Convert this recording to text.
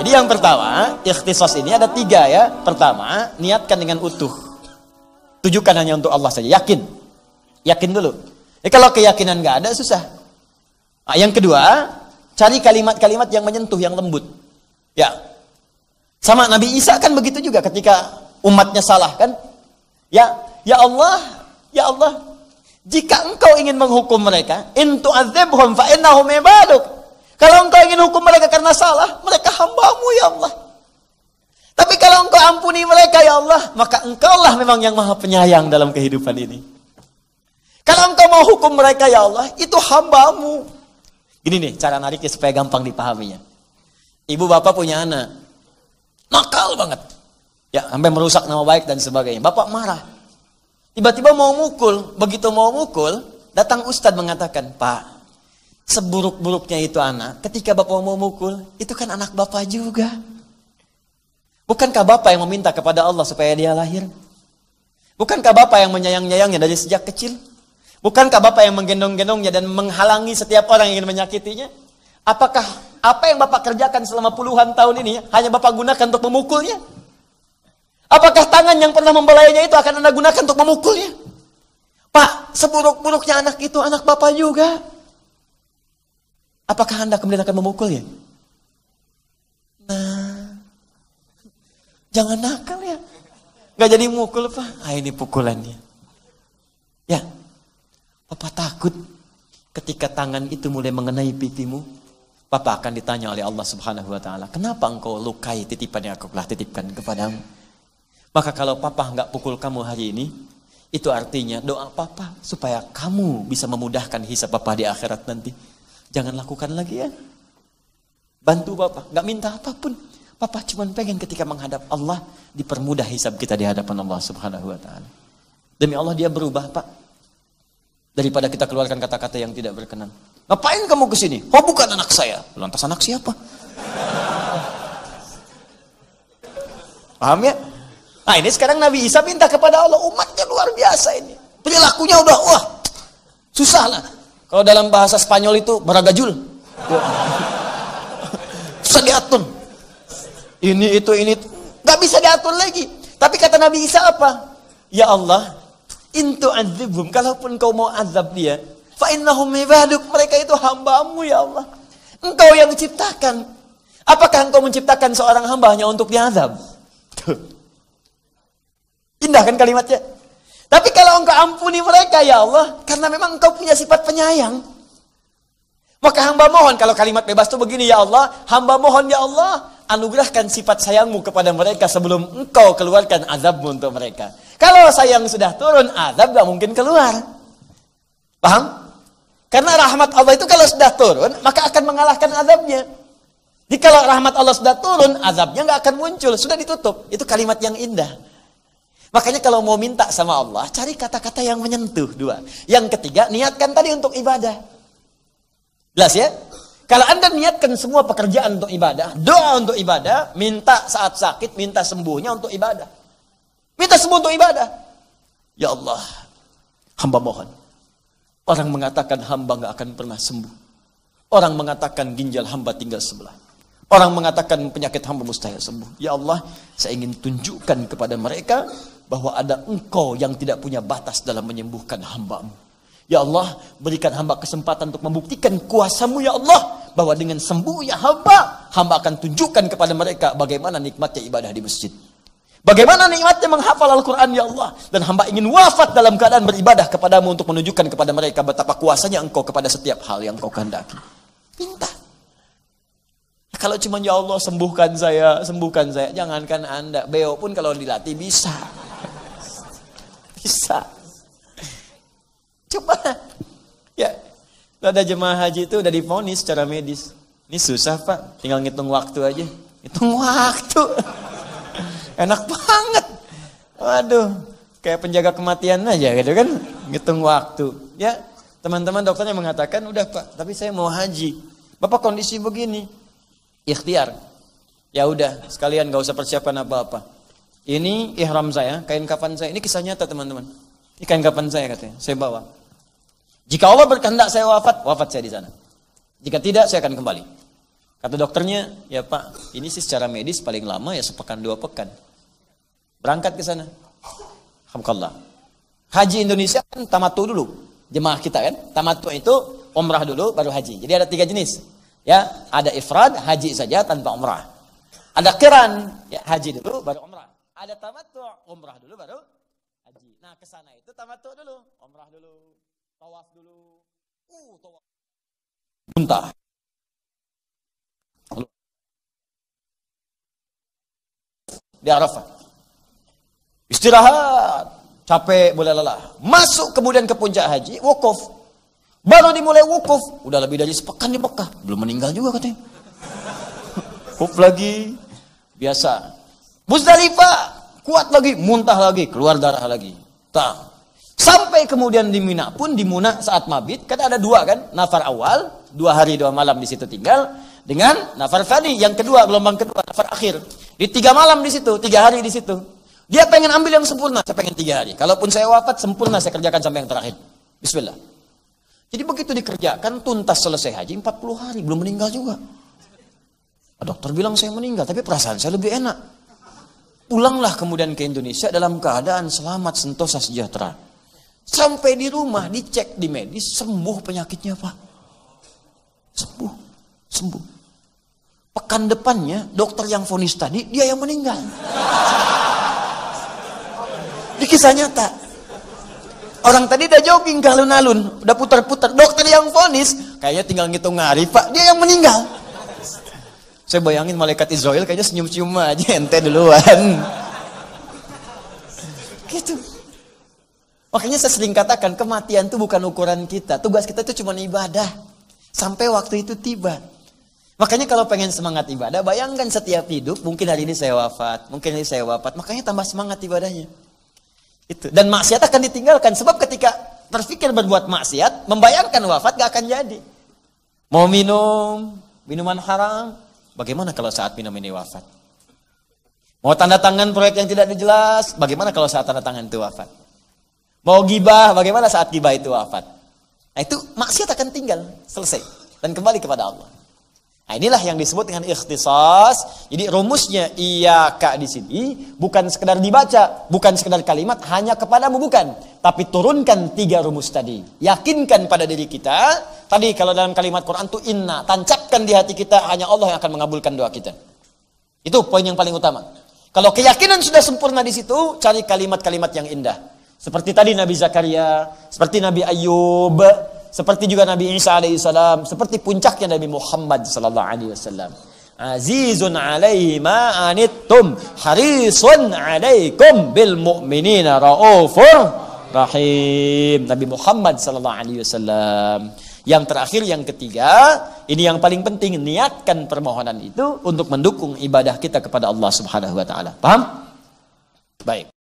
Jadi yang pertama, ikhtisos ini ada tiga ya. Pertama, niatkan dengan utuh. Tujukan hanya untuk Allah saja. Yakin. Yakin dulu. Ya, kalau keyakinan nggak ada, susah. Nah, yang kedua, cari kalimat-kalimat yang menyentuh, yang lembut. Ya. Sama Nabi Isa kan begitu juga ketika umatnya salah kan. Ya, ya Allah, ya Allah, jika engkau ingin menghukum mereka, in tu'adzibhum fa innahum ibaduk. Kalau engkau ingin hukum mereka karena salah, mereka hambamu ya Allah. Tapi kalau engkau ampuni mereka ya Allah, maka engkau lah memang yang maha penyayang dalam kehidupan ini. Kalau engkau mau hukum mereka ya Allah, itu hambamu. Gini nih, cara nariknya supaya gampang dipahaminya. Ibu bapak punya anak, nakal banget. Ya, sampai merusak nama baik dan sebagainya. Bapak marah. Tiba-tiba mau mukul, begitu mau mukul, datang ustadz mengatakan, Pak, seburuk-buruknya itu anak, ketika bapak mau mukul, itu kan anak bapak juga. Bukankah bapak yang meminta kepada Allah supaya dia lahir? Bukankah bapak yang menyayang-nyayangnya dari sejak kecil? Bukankah bapak yang menggendong-gendongnya dan menghalangi setiap orang yang ingin menyakitinya? Apakah apa yang bapak kerjakan selama puluhan tahun ini hanya bapak gunakan untuk memukulnya? Apakah tangan yang pernah membelainya itu akan anda gunakan untuk memukulnya? Pak, seburuk-buruknya anak itu anak bapak juga. Apakah Anda kemudian akan memukulnya? Nah, jangan nakal ya. Gak jadi mukul Pak. Ah ini pukulannya. Ya, Papa takut ketika tangan itu mulai mengenai pipimu. Papa akan ditanya oleh Allah subhanahu wa ta'ala. Kenapa engkau lukai titipan yang aku telah titipkan kepadamu? Maka kalau papa nggak pukul kamu hari ini, itu artinya doa papa supaya kamu bisa memudahkan hisab papa di akhirat nanti jangan lakukan lagi ya. Bantu Bapak, nggak minta apapun. bapak cuma pengen ketika menghadap Allah dipermudah hisab kita di hadapan Allah Subhanahu wa taala. Demi Allah dia berubah, Pak. Daripada kita keluarkan kata-kata yang tidak berkenan. Ngapain kamu ke sini? Oh, bukan anak saya. Lantas anak siapa? Paham ya? Nah, ini sekarang Nabi Isa minta kepada Allah umatnya luar biasa ini. Perilakunya udah wah susah lah. Kalau dalam bahasa Spanyol itu baragajul. Susah diatur. Ini itu ini nggak bisa diatur lagi. Tapi kata Nabi Isa apa? Ya Allah, intu azibum. Kalaupun kau mau azab dia, fa innahum Mereka itu hambamu ya Allah. Engkau yang ciptakan. Apakah engkau menciptakan seorang hamba hanya untuk diazab? Indah kan kalimatnya? Tapi kalau engkau ampuni mereka ya Allah, karena memang engkau punya sifat penyayang. Maka hamba mohon kalau kalimat bebas itu begini ya Allah, hamba mohon ya Allah, anugerahkan sifat sayangmu kepada mereka sebelum engkau keluarkan azabmu untuk mereka. Kalau sayang sudah turun, azab gak mungkin keluar. Paham? Karena rahmat Allah itu kalau sudah turun, maka akan mengalahkan azabnya. Jadi kalau rahmat Allah sudah turun, azabnya gak akan muncul, sudah ditutup. Itu kalimat yang indah. Makanya kalau mau minta sama Allah, cari kata-kata yang menyentuh. Dua. Yang ketiga, niatkan tadi untuk ibadah. Jelas ya? Kalau Anda niatkan semua pekerjaan untuk ibadah, doa untuk ibadah, minta saat sakit, minta sembuhnya untuk ibadah. Minta sembuh untuk ibadah. Ya Allah, hamba mohon. Orang mengatakan hamba nggak akan pernah sembuh. Orang mengatakan ginjal hamba tinggal sebelah. Orang mengatakan penyakit hamba mustahil sembuh. Ya Allah, saya ingin tunjukkan kepada mereka bahwa ada engkau yang tidak punya batas dalam menyembuhkan hambamu. Ya Allah, berikan hamba kesempatan untuk membuktikan kuasamu ya Allah. Bahwa dengan sembuhnya hamba, hamba akan tunjukkan kepada mereka bagaimana nikmatnya ibadah di masjid. Bagaimana nikmatnya menghafal Al-Quran ya Allah. Dan hamba ingin wafat dalam keadaan beribadah kepadamu untuk menunjukkan kepada mereka betapa kuasanya engkau kepada setiap hal yang engkau kehendaki. Minta. Kalau cuma ya Allah sembuhkan saya, sembuhkan saya. Jangankan Anda, beo pun kalau dilatih bisa. Bisa. Coba. Ya. Ada jemaah haji itu udah difonis secara medis. Ini susah pak, tinggal ngitung waktu aja. Hitung waktu. Enak banget. Waduh, kayak penjaga kematian aja gitu kan. Ngitung waktu. Ya, teman-teman dokternya mengatakan, udah pak, tapi saya mau haji. Bapak kondisi begini. Ikhtiar. Ya udah, sekalian gak usah persiapan apa-apa ini ihram saya, kain kafan saya. Ini kisah nyata teman-teman. Ini kain kafan saya katanya, saya bawa. Jika Allah berkehendak saya wafat, wafat saya di sana. Jika tidak, saya akan kembali. Kata dokternya, ya Pak, ini sih secara medis paling lama ya sepekan dua pekan. Berangkat ke sana. Alhamdulillah. Haji Indonesia kan tamatu dulu. Jemaah kita kan. Tamatu itu umrah dulu baru haji. Jadi ada tiga jenis. Ya, ada ifrad, haji saja tanpa umrah. Ada kiran, ya, haji dulu baru umrah. Ada tamattu, umrah dulu baru haji. Nah, ke sana itu tamattu dulu, umrah dulu, tawaf dulu. Uh, tawaf. Muntah. Di Arafah. Istirahat, capek, boleh lelah. Masuk kemudian ke puncak haji, wukuf. Baru dimulai wukuf, udah lebih dari sepekan di Mekah, belum meninggal juga katanya. Wukuf lagi, biasa. Muzdalifah, kuat lagi, muntah lagi, keluar darah lagi. tak. Sampai kemudian di Mina pun di Muna saat mabit kan ada dua kan, nafar awal, dua hari dua malam di situ tinggal dengan nafar tadi yang kedua gelombang kedua nafar akhir di tiga malam di situ tiga hari di situ dia pengen ambil yang sempurna saya pengen tiga hari kalaupun saya wafat sempurna saya kerjakan sampai yang terakhir Bismillah jadi begitu dikerjakan tuntas selesai haji 40 hari belum meninggal juga dokter bilang saya meninggal tapi perasaan saya lebih enak Pulanglah kemudian ke Indonesia dalam keadaan selamat, sentosa, sejahtera. Sampai di rumah dicek di medis sembuh penyakitnya pak. Sembuh, sembuh. Pekan depannya dokter yang vonis tadi dia yang meninggal. Di kisah nyata. Orang tadi udah jogging galun-alun, udah putar-putar. Dokter yang vonis kayaknya tinggal ngitung hari pak, dia yang meninggal. Saya bayangin malaikat Israel kayaknya senyum-senyum aja ente duluan. gitu. Makanya saya sering katakan kematian itu bukan ukuran kita. Tugas kita itu cuma ibadah. Sampai waktu itu tiba. Makanya kalau pengen semangat ibadah, bayangkan setiap hidup, mungkin hari ini saya wafat, mungkin hari ini saya wafat, makanya tambah semangat ibadahnya. Itu. Dan maksiat akan ditinggalkan, sebab ketika terpikir berbuat maksiat, membayangkan wafat gak akan jadi. Mau minum, minuman haram, Bagaimana kalau saat minum ini wafat? Mau tanda tangan proyek yang tidak dijelas, bagaimana kalau saat tanda tangan itu wafat? Mau gibah, bagaimana saat gibah itu wafat? Nah itu maksiat akan tinggal, selesai. Dan kembali kepada Allah. Nah, inilah yang disebut dengan ikhtisas. Jadi rumusnya iya kak di sini bukan sekedar dibaca, bukan sekedar kalimat hanya kepadamu bukan, tapi turunkan tiga rumus tadi. Yakinkan pada diri kita. Tadi kalau dalam kalimat Quran tu inna, tancapkan di hati kita hanya Allah yang akan mengabulkan doa kita. Itu poin yang paling utama. Kalau keyakinan sudah sempurna di situ, cari kalimat-kalimat yang indah. Seperti tadi Nabi Zakaria, seperti Nabi Ayub, seperti juga Nabi Isa alaihissalam, seperti puncaknya Nabi Muhammad sallallahu alaihi wasallam. Azizun alaihi ma anittum harisun alaikum bil mu'minina raufur rahim. Nabi Muhammad sallallahu alaihi wasallam. Yang terakhir yang ketiga, ini yang paling penting niatkan permohonan itu untuk mendukung ibadah kita kepada Allah Subhanahu wa taala. Paham? Baik.